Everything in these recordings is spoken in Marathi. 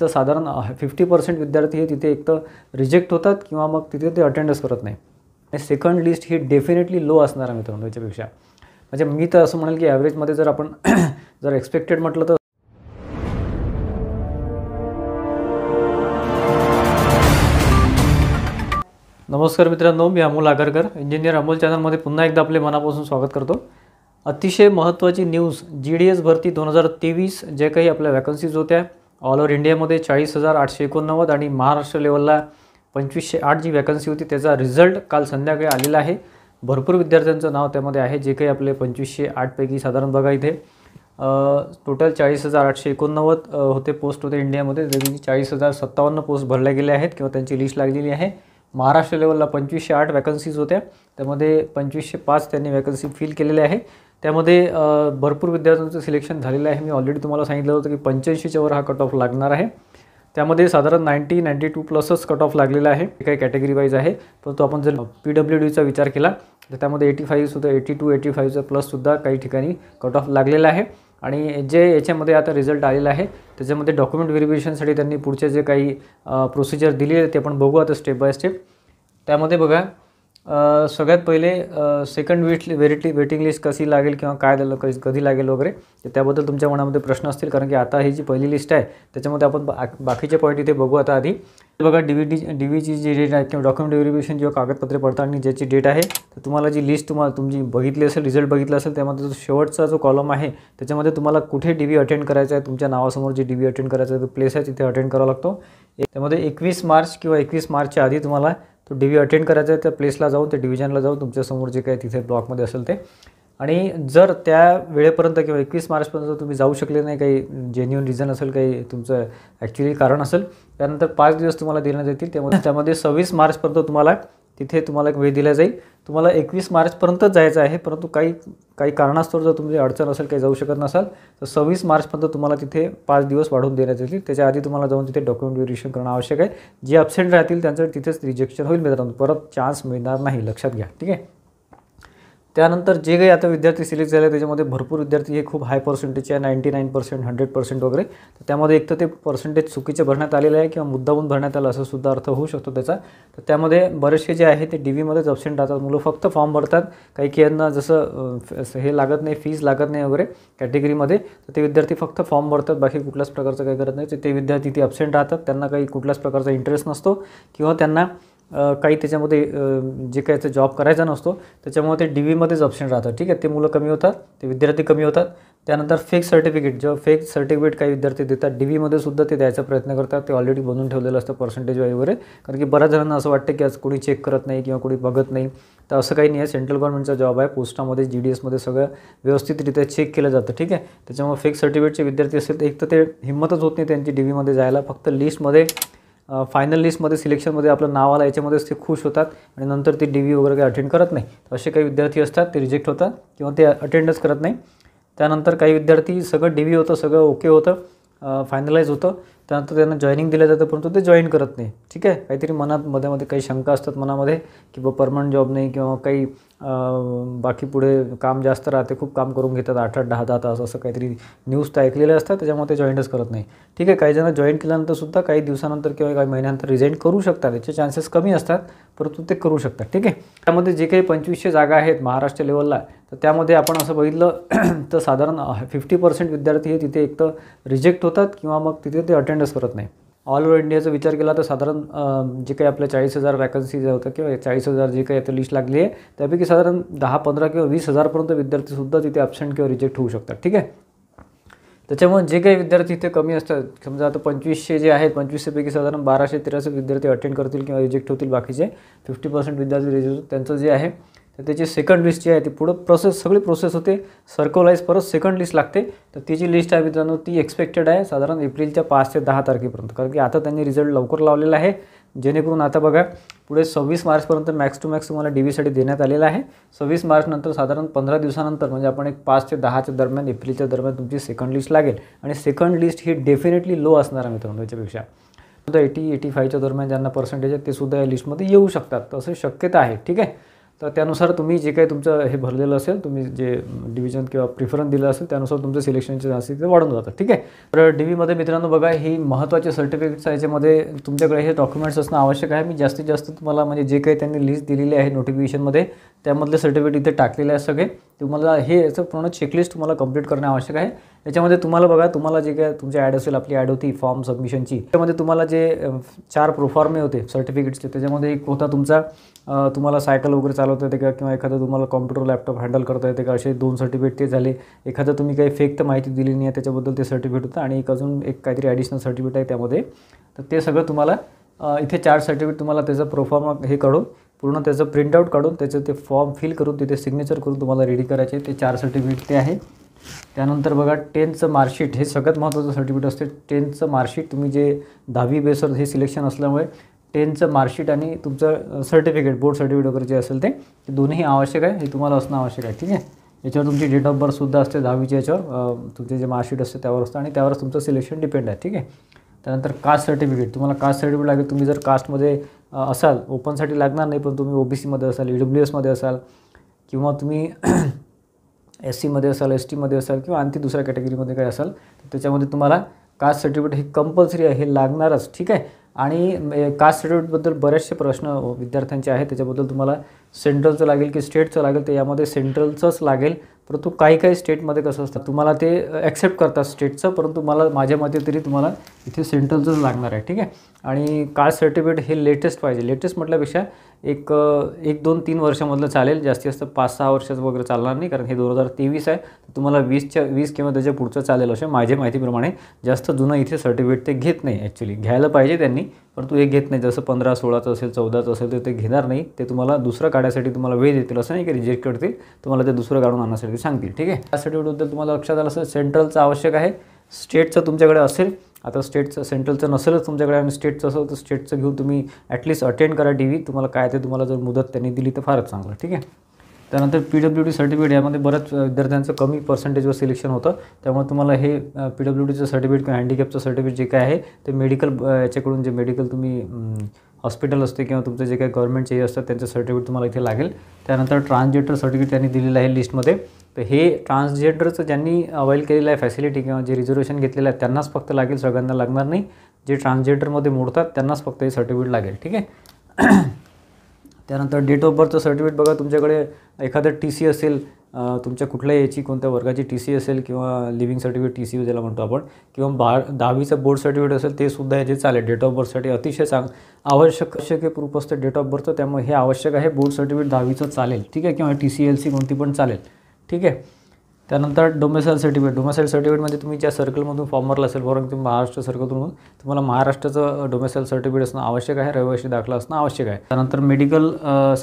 तर साधारण फिफ्टी पर्सेंट विद्यार्थी हे तिथे एक तर रिजेक्ट होतात किंवा मग तिथे ते अटेंडन्स करत नाही आणि सेकंड लिस्ट ही डेफिनेटली लो असणार आहे मित्रांनो याच्यापेक्षा म्हणजे मी तर असं म्हणेल की ॲव्हरेजमध्ये जर आपण जर एक्सपेक्टेड म्हटलं तर नमस्कार मित्रांनो मी अमोल आगरकर इंजिनियर अमोल चॅनलमध्ये पुन्हा एकदा आपले मनापासून स्वागत करतो अतिशय महत्त्वाची न्यूज जी डी एस भरती दोन हजार तेवीस जे काही आपल्या वॅकन्सीज होत्या ऑल ओव्हर इंडियामध्ये चाळीस हजार आठशे एकोणनव्वद आणि महाराष्ट्र लेवलला पंचवीसशे आठ जी वॅकन्सी होती त्याचा रिझल्ट काल संध्याकाळी आलेला आहे भरपूर विद्यार्थ्यांचं नाव त्यामध्ये आहे जे काही आपले पंचवीसशे आठपैकी साधारण बघा इथे टोटल चाळीस हजार आठशे एकोणनव्वद होते पोस्ट होते इंडियामध्ये जरी चाळीस हजार सत्तावन्न पोस्ट भरल्या गेल्या आहेत किंवा त्यांची लिस्ट लागलेली आहे महाराष्ट्र लेवलला पंचवीसशे आठ वॅकन्सीज होत्या त्यामध्ये पंचवीसशे पाच त्यांनी वॅकन्सी फिल केलेल्या आहे त्यामध्ये भरपूर विद्यार्थ्यांचं सिलेक्शन झालेलं आहे मी ऑलरेडी तुम्हाला सांगितलं होतं की पंच्याऐंशीच्या वर हा कट ऑफ लागणार आहे त्यामध्ये साधारण नाईन्टी नाईन्टी टू प्लसच कट ऑफ लागलेला आहे काही कॅटेगरी वाईज आहे परंतु आपण जर पी डब्ल्यू डीचा विचार केला तर त्यामध्ये एटी फाईव्हसुद्धा एटी टू एटी फाईव्हचा प्लससुद्धा काही ठिकाणी कट ऑफ लागलेला आहे आणि जे याच्यामध्ये आता रिझल्ट आलेला आहे त्याच्यामध्ये डॉक्युमेंट व्हेरिफिकेशनसाठी त्यांनी पुढचे जे काही प्रोसिजर दिले आहे ते आपण बघू आता स्टेप बाय स्टेप त्यामध्ये बघा सगळ्यात पहिले सेकंड वेट वेरिटी वेटिंग लिस्ट कशी लागेल किंवा काय दिलं कधी कधी लागेल वगैरे तर त्याबद्दल तुमच्या मनामध्ये प्रश्न असतील कारण की आता ही जी पहिली लिस्ट आहे त्याच्यामध्ये आपण बा बाकीचे पॉईंट इथे बघू आता आधी बघा डी डी डी व्हीची जी डेट आहे किंवा डॉक्युमेंट व्हेरिफिकेशन किंवा कागदपत्रे पडताळणी ज्याची डेट आहे तर तुम्हाला जी लिस्ट तुम्हाला तुमची बघितली असेल रिझल्ट बघितला असेल त्यामध्ये जो शेवटचा जो कॉलम आहे त्याच्यामध्ये तुम्हाला कुठे डी व्ही अटेंड करायचा आहे तुमच्या नावासमोर जी डी व्ही अटेंड करायचा आहे तो प्लेस आहे तिथे अटेंड करावा लागतो त्यामध्ये एकवीस मार्च किंवा एकवीस मार्चच्या आधी तुम्हाला तो डी व्ही अटेंड करायचं आहे त्या प्लेसला जाऊन ते डिव्हिजनला जाऊन तुमच्यासमोर जे काही तिथे ब्लॉकमध्ये असेल ते आणि जर त्या वेळेपर्यंत किंवा एकवीस मार्चपर्यंत तुम्ही जाऊ शकले नाही काही जेन्युन रिझन असेल काही तुमचं ॲक्च्युली कारण असेल त्यानंतर पाच दिवस तुम्हाला देण्यात येतील त्यामध्ये त्यामध्ये सव्वीस मार्चपर्यंत तुम्हाला तिथे तुम्हाला एक वेळ दिला जाईल तुम्हाला एकवीस मार्चपर्यंतच जायचं आहे परंतु काही काही कारणास्तव जर तुमची अडचण असेल काही जाऊ शकत नसाल तर सव्वीस मार्चपर्यंत तुम्हाला तिथे पाच दिवस वाढवून देण्यात येतील त्याच्या आधी तुम्हाला जाऊन तिथे डॉक्युमेंट व्हेरिफिकेशन करणं आवश्यक आहे जे अब्सेंट राहतील त्यांचं तिथेच रिजेक्शन होईल मित्रांनो परत चान्स मिळणार नाही लक्षात घ्या ठीक आहे त्यानंतर जे काही आता विद्यार्थी सिलेक्ट झाले त्याच्यामध्ये भरपूर विद्यार्थी हे खूप हाय पर्सेंटेजचे आहे ninety nine percent hundred percent वगैरे तर त्यामध्ये एक तर ते पर्सेंटेज चुकीचे भरण्यात आलेलं आहे किंवा मुद्दाहून भरण्यात आलं असं सुद्धा अर्थ होऊ शकतो त्याचा तर त्यामध्ये बरेचसे जे आहे ते डी व्हीमध्येच अब्सेंट राहतात मुलं फक्त फॉर्म भरतात काही की यांना जसं हे लागत नाही फीज लागत नाही वगैरे कॅटेगरीमध्ये तर ते विद्यार्थी फक्त फॉर्म भरतात बाकी कुठल्याच प्रकारचं काही करत नाही ते विद्यार्थी ते अब्सेंट राहतात त्यांना काही कुठल्याच प्रकारचा इंटरेस्ट नसतो किंवा त्यांना काही त्याच्यामध्ये जे काही ते जॉब करायचा नसतो त्याच्यामुळे ते डी व्हीमध्येच ऑप्शन राहतात ठीक आहे ते मुलं कमी होतात ते विद्यार्थी कमी होतात त्यानंतर फेक सर्टिफिकेट जेव्हा फेक सर्टिफिकेट काही विद्यार्थी देतात डी व्हीमध्ये सुद्धा ते द्यायचा प्रयत्न करतात ते ऑलरेडी बनवून ठेवलेलं असतं पर्सेंटेज वगैरे कारण की बऱ्याच जणांना असं वाटतं की आज कोणी चेक करत नाही किंवा कोणी बघत नाही तर असं काही नाही आहे सेंट्रल गव्हर्नमेंटचा जॉब आहे पोस्टामध्ये जी डी एसमध्ये सगळं व्यवस्थितरित्या चेक केलं जातं ठीक आहे त्याच्यामुळे फेक सर्टिफिकेटचे विद्यार्थी असेल तर एक तर ते हिंमतच होत नाही त्यांची डी व्हीमध्ये जायला फक्त लिस्टमध्ये फायनल लिस्टमध्ये सिलेक्शनमध्ये आपलं नाव आलं याच्यामध्येच ते खुश होतात आणि नंतर ते डी व्ही वगैरे काही अटेंड करत नाही असे काही विद्यार्थी असतात ते रिजेक्ट होतात किंवा ते अटेंडच करत नाही त्यानंतर काही विद्यार्थी सगळं डी व्ही होतं सगळं ओके होतं फायनलाइज होतं त्यानंतर त्यांना जॉईनिंग दिलं जातं परंतु ते जॉईन करत नाही ठीक आहे काहीतरी मनात मध्ये मध्ये काही शंका असतात मनामध्ये की बा परमनंट जॉब नाही किंवा काही बाकी पुढे काम जास्त राहते खूप काम करून घेतात आठ आठ दहा दहा तास असं काहीतरी न्यूज तर ऐकलेले असतात त्याच्यामुळे ते जॉईनच करत नाही ठीक आहे काही जण जॉईन सुद्धा काही दिवसानंतर किंवा काही महिन्यानंतर रिझेंट करू शकतात त्याचे चान्सेस कमी असतात परंतु ते करू शकतात ठीक आहे त्यामध्ये जे काही पंचवीसशे जागा आहेत महाराष्ट्र लेवलला तर त्यामध्ये आपण असं बघितलं तर साधारण फिफ्टी पर्सेंट विद्यार्थी हे तिथे एक तर रिजेक्ट होतात किंवा मग तिथे ते अटेंडच करत नाही ऑल ओव्हर इंडियाचा विचार केला तर साधारण जे काही आपल्या चाळीस हजार वॅकन्सी ज्या होत्या किंवा चाळीस हजार जे काही आता लिस्ट लागली आहे त्यापैकी साधारण दहा पंधरा किंवा वीस हजारपर्यंत विद्यार्थीसुद्धा तिथे ॲबसेंट किंवा रिजेक्ट होऊ शकतात ठीक आहे त्याच्यामुळे जे काही विद्यार्थी इथे कमी असतात समजा आता पंचवीसशे जे आहेत पंचवीसशेपैकी साधारण बाराशे तेराशे विद्यार्थी अटेंड करतील किंवा रिजेक्ट होतील बाकीचे फिफ्टी पर्सेंट विद्यार्थी रिजेक्ट त्यांचं जे आहे तर त्याची सेकंड लिस्ट जी आहे ती पुढं प्रोसेस सगळी प्रोसेस होते सर्कोलाईज परत सेकंड लिस्ट लागते तर जी लिस्ट आहे मित्रांनो ती एक्सपेक्टेड आहे साधारण एप्रिलच्या पाच ते दहा तारखेपर्यंत कारण की आता त्यांनी रिझल्ट लवकर लावलेला आहे जेणेकरून आता बघा पुढे सव्वीस मार्चपर्यंत मॅक्स टू मॅक्स तुम्हाला डी व्हीसाठी देण्यात आलेला आहे सव्वीस मार्चनंतर साधारण पंधरा दिवसानंतर म्हणजे आपण एक पाच ते दहाच्या दरम्यान एप्रिलच्या दरम्यान तुमची सेकंड लिस्ट लागेल आणि सेकंड लिस्ट ही डेफिनेटली लो असणार आहे मित्रांनो त्याच्यापेक्षा सुद्धा एटी एटी फायच्या दरम्यान ज्यांना पर्सेंटेज आहे ते सुद्धा या लिस्टमध्ये येऊ शकतात तसं शक्यता आहे ठीक आहे तर त्यानुसार तुम्ही जे काही तुमचं हे भरलेलं असेल तुम्ही जे डिव्हिजन किंवा प्रिफरन्स दिलं असेल त्यानुसार तुमचं सिलेक्शनचे चान्सेस ते वाढून जातात ठीक आहे तर डी व्हीमध्ये मित्रांनो बघा ही महत्त्वाचे सर्टिफिकेट्स याच्यामध्ये तुमच्याकडे हे डॉक्युमेंट्स असणं आवश्यक आहे मी जास्तीत जास्त तुम्हाला म्हणजे जे काही त्यांनी लिस्ट दिलेली आहे नोटिफिकेशनमध्ये त्यामधले सर्टिफिकेट इथे टाकलेले आहे सगळे तुम्हाला हे याचं पूर्ण चेकलिस्ट तुम्हाला कंप्लीट करणे आवश्यक आहे त्याच्यामध्ये तुम्हाला बघा तुम्हाला जे काय तुमची ॲड असेल आपली ॲड होती फॉर्म सबमिशनची त्याच्यामध्ये तुम्हाला जे चार प्रोफॉर्मे होते सर्टिफिकेट्सचे त्याच्यामध्ये एक होता तुमचा तुम्हाला सायकल वगैरे चालवता येते का किंवा एखादं तुम्हाला कॉम्प्युटर लॅपटॉप हँडल करता येते का असे दोन सर्टिफिकेट ते झाले एखादं तुम्ही काही फेक तर माहिती दिली नाही आहे त्याच्याबद्दल ते सर्टिफिकेट होतं आणि एक अजून एक काहीतरी ॲडिशनल सर्टिफिकेट आहे त्यामध्ये तर ते सगळं तुम्हाला इथे चार सर्टिफिकेट तुम्हाला त्याचं प्रोफॉर्म हे काढून पूर्ण त्याचं प्रिंटआउट काढून त्याचं ते फॉर्म फिल करून तिथे सिग्नेचर करून तुम्हाला रेडी करायचे ते चार सर्टिफिकेट ते आहे त्यानंतर बघा टेनचं मार्कशीट हे सगळ्यात महत्त्वाचं सर्टिफिकेट असते टेनचं मार्कशीट तुम्ही जे दहावी बेसवर हे सिलेक्शन असल्यामुळे टेनचं मार्कशीट आणि तुमचं सर्टिफिकेट बोर्ड सर्टिफिकेट वगैरे जे असेल ते दोन्ही आवश्यक आहे हे तुम्हाला असणं आवश्यक आहे ठीक आहे याच्यावर तुमची डेट ऑफ बर्थसुद्धा असते दहावीच्या याच्यावर तुमचे जे मार्कशीट असते त्यावर असतं आणि त्यावरच तुमचं सिलेक्शन डिपेंड आहे ठीक आहे त्यानंतर कास्ट सर्टिफिकेट तुम्हाला कास्ट सर्टिफिकेट लागेल तुम्ही जर कास्टमध्ये असाल ओपनसाठी लागणार नाही पण तुम्ही सीमध्ये असाल ई डब्ल्यू एसमध्ये असाल किंवा तुम्ही एस सीमध्ये असाल एस टीमध्ये असाल किंवा आणखी दुसऱ्या कॅटेगरीमध्ये काय असाल तर त्याच्यामध्ये तुम्हाला कास्ट सर्टिफिकेट हे कंपल्सरी आहे हे लागणारच ठीक आहे आणि कास्ट सर्टिफिकेटबद्दल बरेचसे प्रश्न विद्यार्थ्यांचे आहेत त्याच्याबद्दल तुम्हाला सेंट्रलचं लागेल की स्टेटचं लागेल तर यामध्ये सेंट्रलचंच लागेल परंतु काही काही स्टेटमध्ये कसं असतं तुम्हाला ते ॲक्सेप्ट करतात स्टेटचं परंतु मला माझ्या मते तरी तुम्हाला इथे सेंट्रलचंच लागणार आहे ठीक आहे आणि कास्ट सर्टिफिकेट हे लेटेस्ट पाहिजे लेटेस्ट म्हटल्यापेक्षा एक एक दोन तीन वर्षामधलं चालेल जास्तीत जास्त पाच सहा वर्षाचं वगैरे चालणार नाही कारण हे दोन हजार तेवीस आहे तर तुम्हाला वीसच्या वीस किंवा त्याच्या पुढचं चालेल असे माझ्या माहितीप्रमाणे जास्त जुनं इथे सर्टिफिकेट ते घेत नाही ॲक्च्युली घ्यायला पाहिजे त्यांनी परंतु एक घेत नाही जसं पंधरा सोळाचं असेल चौदाचं असेल तर ते घेणार नाही ते तुम्हाला दुसरं काढायसाठी तुम्हाला वेळ देतील असं नाही की रिजेक्ट करतील तुम्हाला ते दुसरं काढून आणण्यासाठी सांगतील ठीक आहे त्यासाठी तुम्हाला लक्षात आलं असं सेंट्रलचं आवश्यक आहे स्टेटचं तुमच्याकडे असेल आता स्टेटचं सेंट्रलचं नसेलच तुमच्याकडे आणि स्टेटचं असेल तर स्टेटचं घेऊन तुम्ही ॲटलीस्ट अटेंड करा टी व्ही तुम्हाला काय ते तुम्हाला जर मुदत त्यांनी दिली तर फारच चांगलं ठीक आहे त्यानंतर पी डब्ल्यू डी सर्टिफिकेट यामध्ये बऱ्याच विद्यार्थ्यांचं कमी पर्सेंटेजवर सिलेक्शन होतं त्यामुळे तुम्हाला हे पी डब्ल्यू डीचं सर्टिफिकेट किंवा हँडिकॅपचं सर्टिफिकेट जे काय आहे ते मेडिकल याच्याकडून जे मेडिकल तुम्ही हॉस्पिटल असते किंवा तुमचं जे काही गव्हर्नमेंटचे हे असतात त्यांचं सर्टिफिकेट तुम्हाला इथे लागेल त्यानंतर ट्रान्सजेंडर सर्टिफिकेट त्यांनी दिलेलं आहे लिस्टमध्ये तर हे ट्रान्सजेंडरचं ज्यांनी अवेल केलेलं आहे फॅसिलिटी किंवा जे रिझर्वेशन घेतलेलं आहे त्यांनाच फक्त लागेल सगळ्यांना लागणार नाही जे ट्रान्सजेंडरमध्ये मोडतात त्यांनाच फक्त हे सर्टिफिकेट लागेल ठीक आहे त्यानंतर डेट ऑफ बर्थचं सर्टिफिकेट बघा तुमच्याकडे एखादं टी सी असेल तुमच्या कुठल्या याची कोणत्या वर्गाची टी सी असेल किंवा लिव्हिंग सर्टिफिकेट टी सी ज्याला म्हणतो आपण किंवा बा दहावीचं बोर्ड सर्टिफिकेट असेल ते सुद्धा याचे चालेल डेट ऑफ बर्थसाठी अतिशय चांग आवश्यक आवश्यक प्रूफ असतं डेट ऑफ बर्थचं त्यामुळे हे आवश्यक आहे बोर्ड सर्टिफिकेट दहावीचं चालेल ठीक आहे किंवा टी सी एल सी कोणती पण चालेल ठीक आहे त्यानंतर डोमेसाईल सर्टिफिकेट डोमेसाईल सर्टिफिकेटमध्ये तुम्ही ज्या सर्कलमधून फॉर्मरला असेल फॉर तुम्ही महाराष्ट्र सर्कलमधून तुम्हाला महाराष्ट्राचं डोमेसाईल सर्टिफिकेट असणं आवश्यक आहे रहिवाशी दाखला असणं आवश्यक आहे त्यानंतर मेडिकल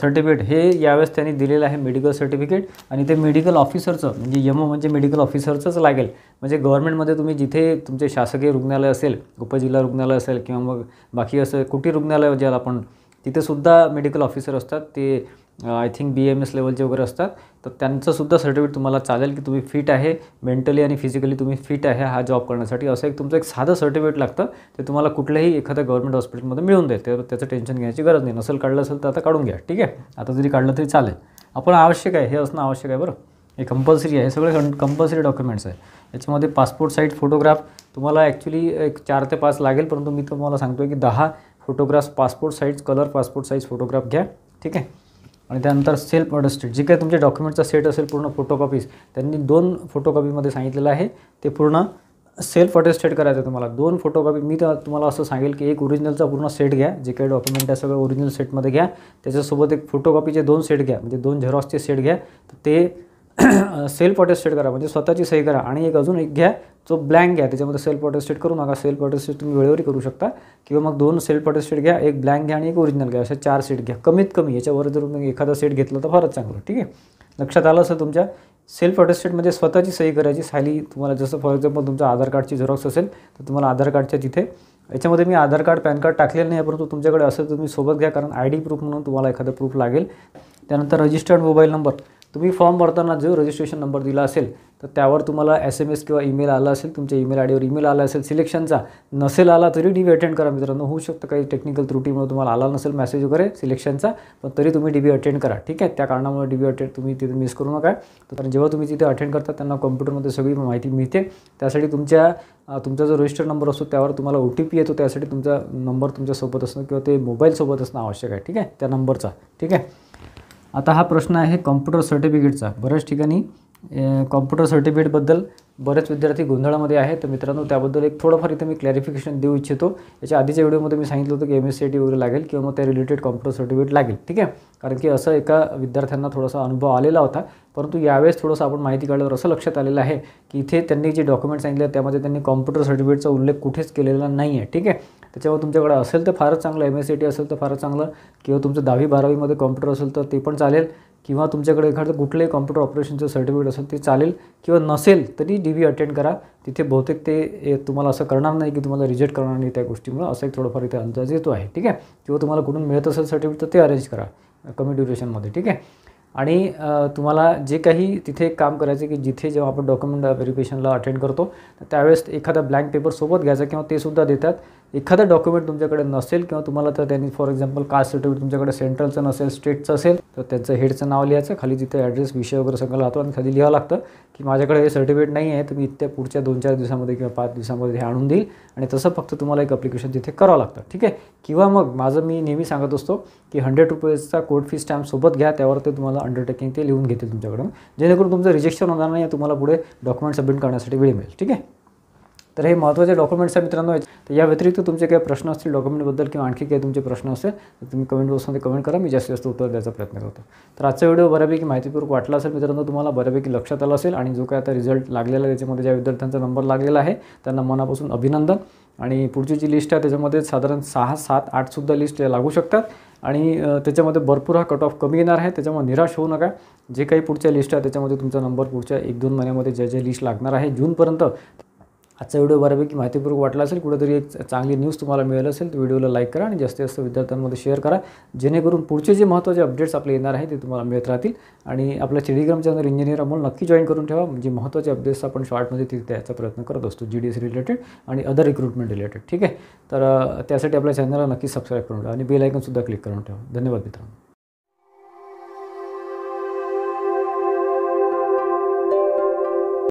सर्टिफिकेट हे यावेळेस त्यांनी दिलेलं आहे मेडिकल सर्टिफिकेट आणि ते मेडिकल ऑफिसरचं म्हणजे यमो म्हणजे मेडिकल ऑफिसरचंच लागेल म्हणजे गव्हर्नमेंटमध्ये तुम्ही जिथे तुमचे शासकीय रुग्णालय असेल उपजिल्हा रुग्णालय असेल किंवा मग बाकी असं कुठे रुग्णालय ज्याला आपण तिथेसुद्धा मेडिकल ऑफिसर असतात ते I think B M S लेवलचे वगैरे असतात तर त्यांचंसुद्धा सर्टिफिकेट तुम्हाला चालेल की तुम्ही फिट आहे मेंटली आणि फिजिकली तुम्ही फिट आहे हा जॉब करण्यासाठी असं एक तुमचं एक साधं सर्टिफिकेट लागतं ते तुम्हाला कुठल्याही एखाद्या गव्हर्मेंट हॉस्पिटलमध्ये मिळून देते त्याचं टेन्शन घ्यायची गरज नाही नसेल काढलं असेल तर आता काढून घ्या ठीक आहे आता जरी काढलं तरी चालेल आपण आवश्यक आहे हे असणं आवश्यक आहे बरं हे कंपल्सरी आहे सगळे कंपल्सरी डॉक्युमेंट्स आहे याच्यामध्ये पासपोर्ट साईज फोटोग्राफ तुम्हाला ॲक्च्युली एक चार ते पाच लागेल परंतु मी तुम्हाला सांगतो की दहा photographs passport size colour passport size photograph घ्या ठीक आहे आणि त्यानंतर सेल्फ अटेस्टेड जे काही तुमच्या डॉक्युमेंटचा सेट असेल पूर्ण फोटोकॉपीज त्यांनी दोन फोटोकॉपीमध्ये सांगितलेलं आहे ते पूर्ण सेल्फ अटेस्टेड करायचं तुम्हाला दोन फोटोकॉपी मी तर तुम्हाला असं सांगेल की एक ओरिजिनलचा पूर्ण सेट घ्या जे काही डॉक्युमेंट आहे सगळं ओरिजिनल सेटमध्ये घ्या त्याच्यासोबत एक फोटोकॉपीचे दोन सेट घ्या म्हणजे दोन झेरॉक्सचे सेट घ्या तर ते सेल्फ ऑटेस्टेट करा म्हणजे स्वतःची सही करा आणि एक अजून एक घ्या जो ब्लँक घ्या त्याच्यामध्ये सेल्फ ऑटेस्टेट करू नका सेल्फ ऑटेस्टेट तुम्ही वेळेवरही करू शकता किंवा मग दोन सेल्फ ऑटेस्टेट घ्या एक ब्लँक घ्या आणि एक ओरिजिनल घ्या अशा चार सीट घ्या कमीत कमी याच्यावर जर तुम्ही एखादा सेट घेतला तर फारच चांगलं ठीक आहे लक्षात आलं असं तुमच्या सेल्फ अटेस्टेड म्हणजे स्वतःची सही करायची सायली तुम्हाला जसं फॉर एक्झाम्पल तुमचं आधार कार्डची झेरॉक्स असेल तर तुम्हाला आधार कार्डच्या तिथे याच्यामध्ये मी आधार कार्ड पॅन कार्ड टाकलेलं नाही परंतु तुमच्याकडे असं तुम्ही सोबत घ्या कारण आय डी प्रूफ म्हणून तुम्हाला एखादं प्रूफ लागेल त्यानंतर रजिस्टर्ड मोबाईल नंबर तुम्ही फॉर्म भरताना जो रजिस्ट्रेशन नंबर दिला असेल तर त्यावर तुम्हाला एस एम एस किंवा ईमेल आला असेल तुमच्या ईमेल डीवर ईमेल आला असेल सिलेक्शनचा नसेल आला तरी डी बी अटेंड करा मित्रांनो होऊ शकतं काही टेक्निकल त्रुटीमुळे तुम्हाला आला नसेल मेसेज वगैरे सिलेक्शनचा पण तरी तुम्ही डी बी अटेंड करा ठीक आहे त्या कारणामुळे डी बी अटेंड तुम्ही तिथे मिस करू नका कारण जेव्हा तुम्ही तिथे अटेंड करता त्यांना कॉम्प्युटरमध्ये सगळी माहिती मिळते त्यासाठी तुमच्या तुमचा जो रजिस्टर नंबर असतो त्यावर तुम्हाला ओ टी पी येतो त्यासाठी तुमचा नंबर तुमच्यासोबत असणं किंवा ते मोबाईलसोबत असणं आवश्यक आहे ठीक आहे त्या नंबरचा ठीक आहे आता हा प्रश्न आहे कॉम्प्युटर सर्टिफिकेटचा बऱ्याच ठिकाणी कॉम्प्युटर सर्टिफिकेटबद्दल बरेच विद्यार्थी गोंधळामध्ये आहे तर मित्रांनो त्याबद्दल एक थोडंफार इथे मी क्लॅरिफिकेशन देऊ इच्छितो याच्या आधीच्या व्हिडिओमध्ये मी सांगितलं होतं की एम एस सी टी वगैरे लागेल किंवा मग त्या रिलेटेड कॉम्प्युटर सर्टिफिकेट लागेल ठीक आहे कारण की असं एका विद्यार्थ्यांना थोडासा अनुभव आलेला होता परंतु यावेळेस थोडंसं आपण माहिती काढल्यावर असं लक्षात आलेलं आहे की इथे त्यांनी जे डॉक्युमेंट सांगितले त्यामध्ये त्यांनी कॉम्प्युटर सर्टिफिकेटचा उल्लेख कुठेच केलेला नाही आहे ठीक आहे त्याच्यावर तुमच्याकडे असेल तर फारच चांगलं एम एस सी टी असेल तर फारच चांगलं किंवा तुमचं दहावी बारावीमध्ये कॉम्प्युटर असेल तर ते पण चालेल किंवा तुमच्याकडे एखादं कुठलंही कॉम्प्युटर ऑपरेशनचं सर्टिफिकेट असेल ते चालेल किंवा नसेल तरी डी व्ही अटेंड करा तिथे बहुतेक ते तुम्हाला असं करणार नाही की तुम्हाला रिजेक्ट करणार नाही त्या गोष्टीमुळे असं एक थोडंफार इथे अंदाज येतो आहे ठीक आहे किंवा तुम्हाला कुठून मिळत असेल सर्टिफिकेट तर ते अरेंज करा कमी ड्युरेशनमध्ये ठीक आहे आणि तुम्हाला जे काही तिथे एक काम करायचं की जिथे जेव्हा आपण डॉक्युमेंट व्हेरिफिकेशनला अटेंड करतो त्यावेळेस एखादा ब्लँक पेपर सोबत घ्यायचा किंवा ते सुद्धा देतात एखादं डॉक्युमेंट तुमच्याकडे नसेल किंवा तुम्हाला तर त्यांनी फॉर एक्झाम्पल कास्ट सर्टिफिकेट तुमच्याकडे सेंट्रलचं नसेल स्टेटचं असेल तर त्यांचं हेडचं नाव लिहायचं खाली तिथे ॲड्रेस विषय वगैरे सगळं राहतो आणि खाली लिहावं लागतं की माझ्याकडे हे सर्टिफिकेट नाही आहे तुम्ही इतक्या पुढच्या दोन चार दिवसामध्ये किंवा पाच दिवसामध्ये हे आणून देईल आणि तसं फक्त तुम्हाला एक अप्लिकेशन तिथे करावं लागतं ठीक आहे किंवा मग माझं मी नेहमी सांगत असतो की हंड्रेड रुपीजचा कोर्ट फी स्टॅम्प सोबत घ्या त्यावर ते तुम्हाला अंडरटेकिंग ते लिहून घेतील तुमच्याकडून जेणेकरून तुमचं रिजेक्शन होणार नाही तुम्हाला पुढे डॉक्युमेंट सबमिट करण्यासाठी वेळ मिळेल ठीक आहे तर हे महत्त्वाचे डॉक्युमेंट्स आहे मित्रांनो तर या व्यतिरिक्त तुमचे काही प्रश्न असतील डॉक्युमेंटबद्दल किंवा आणखी काही तुमचे प्रश्न असेल तर तुम्ही कमेंट बॉक्समध्ये कमेंट करा मी जास्तीत जास्त उत्तर द्यायचा प्रयत्न करतो तर आजचा व्हिडिओ बऱ्यापैकी माहितीपूर्वक वाटला असेल मित्रांनो तुम्हाला बऱ्यापैकी लक्षात आलं असेल आणि जो काय आता रिझल्ट लागलेला आहे त्याच्यामध्ये ज्या विद्यार्थ्यांचा नंबर लागलेला आहे त्यांना मनापासून अभिनंदन आणि पुढची जी लिस्ट आहे त्याच्यामध्ये साधारण सहा सात आठसुद्धा लिस्ट लागू शकतात आणि त्याच्यामध्ये भरपूर हा कट ऑफ कमी येणार आहे त्याच्यामुळे निराश होऊ नका जे काही पुढच्या लिस्ट आहे त्याच्यामध्ये तुमचा नंबर पुढच्या एक दोन महिन्यामध्ये ज्या ज्या लिस्ट लागणार आहे जूनपर्यंत आजचा व्हिडिओ बऱ्यापैकी माहितीपूर्वक वाटला असेल कुठेतरी एक चांगली न्यूज तुम्हाला मिळेल असेल तर व्हिडिओला लाईक करा आणि जास्तीत जास्त विद्यार्थ्यांमध्ये शेअर करा जेणेकरून पुढचे जे महत्त्वाचे अपडेट्स आपले येणार आहेत ते तुम्हाला मिळत राहतील आणि आपल्या टेलिग्राम चॅनल इंजिनियर अमोल नक्की जॉईन करून ठेवा म्हणजे महत्त्वाचे अपडेट्स आपण शॉर्टमध्ये तिथे द्यायचा प्रयत्न करत असतो जी डी एस रिलेटेड आणि अदर रिक्रुटमेंट रिलेटेड ठीक आहे तर त्यासाठी आपल्या चॅनलला नक्की सबस्क्राईब करून ठेवा आणि बेल आयकनसुद्धा क्लिक करून ठेवा धन्यवाद मित्रांनो